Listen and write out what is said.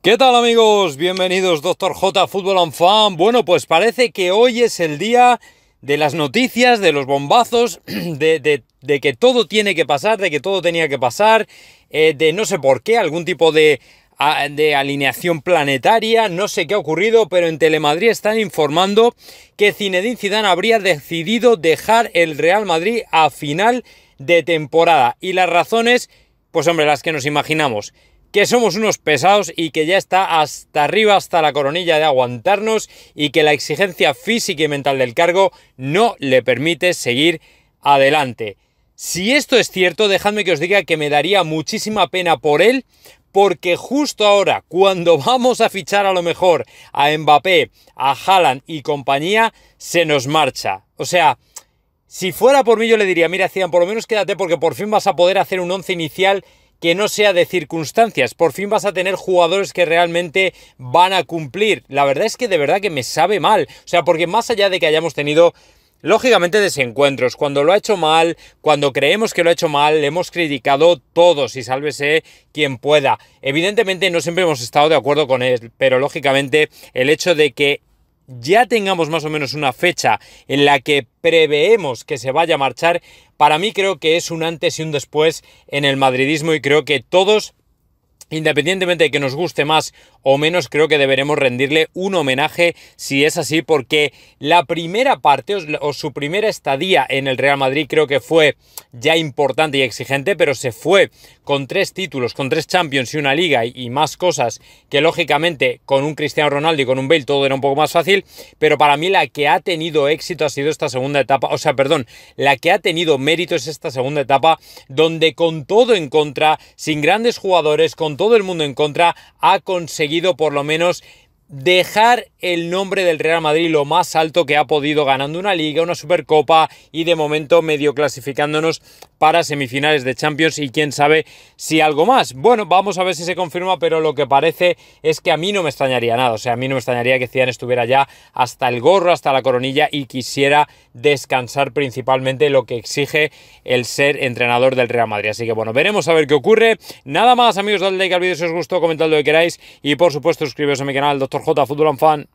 ¿Qué tal amigos? Bienvenidos Doctor J Fútbol on Fan. Bueno, pues parece que hoy es el día de las noticias, de los bombazos, de, que todo tiene que pasar, de que todo tenía que pasar, eh, de no sé por qué, algún tipo de, de alineación planetaria, no sé qué ha ocurrido, pero en Telemadrid están informando que Zinedine Zidane habría decidido dejar el Real Madrid a final de temporada. Y las razones, pues hombre, las que nos imaginamos que somos unos pesados y que ya está hasta arriba, hasta la coronilla de aguantarnos y que la exigencia física y mental del cargo no le permite seguir adelante. Si esto es cierto, dejadme que os diga que me daría muchísima pena por él, porque justo ahora, cuando vamos a fichar a lo mejor a Mbappé, a Haaland y compañía, se nos marcha. O sea, si fuera por mí yo le diría, mira Cian, por lo menos quédate porque por fin vas a poder hacer un once inicial que no sea de circunstancias. Por fin vas a tener jugadores que realmente van a cumplir. La verdad es que de verdad que me sabe mal. O sea, porque más allá de que hayamos tenido Lógicamente desencuentros, cuando lo ha hecho mal, cuando creemos que lo ha hecho mal, le hemos criticado todos y sálvese quien pueda. Evidentemente no siempre hemos estado de acuerdo con él, pero lógicamente el hecho de que ya tengamos más o menos una fecha en la que preveemos que se vaya a marchar, para mí creo que es un antes y un después en el madridismo y creo que todos Independientemente de que nos guste más o menos, creo que deberemos rendirle un homenaje si es así, porque la primera parte o su primera estadía en el Real Madrid creo que fue ya importante y exigente, pero se fue con tres títulos, con tres Champions y una liga y, más cosas que lógicamente con un Cristiano Ronaldo y con un Bale todo era un poco más fácil, pero para mí la que ha tenido éxito ha sido esta segunda etapa, o sea, perdón, la que ha tenido mérito es esta segunda etapa donde con todo en contra, sin grandes jugadores, con todo el mundo en contra, ha conseguido por lo menos dejar el nombre del Real Madrid lo más alto que ha podido ganando una liga, una supercopa y de momento medio clasificándonos para semifinales de Champions y quién sabe si algo más. Bueno, vamos a ver si se confirma, pero lo que parece es que a mí no me extrañaría nada. O sea, a mí no me extrañaría que Zidane estuviera ya hasta el gorro, hasta la coronilla y quisiera descansar principalmente lo que exige el ser entrenador del Real Madrid. Así que bueno, veremos a ver qué ocurre. Nada más, amigos, dadle like al vídeo si os gustó, comentad lo que queráis y por supuesto suscribíos a mi canal, Dr. J Fan.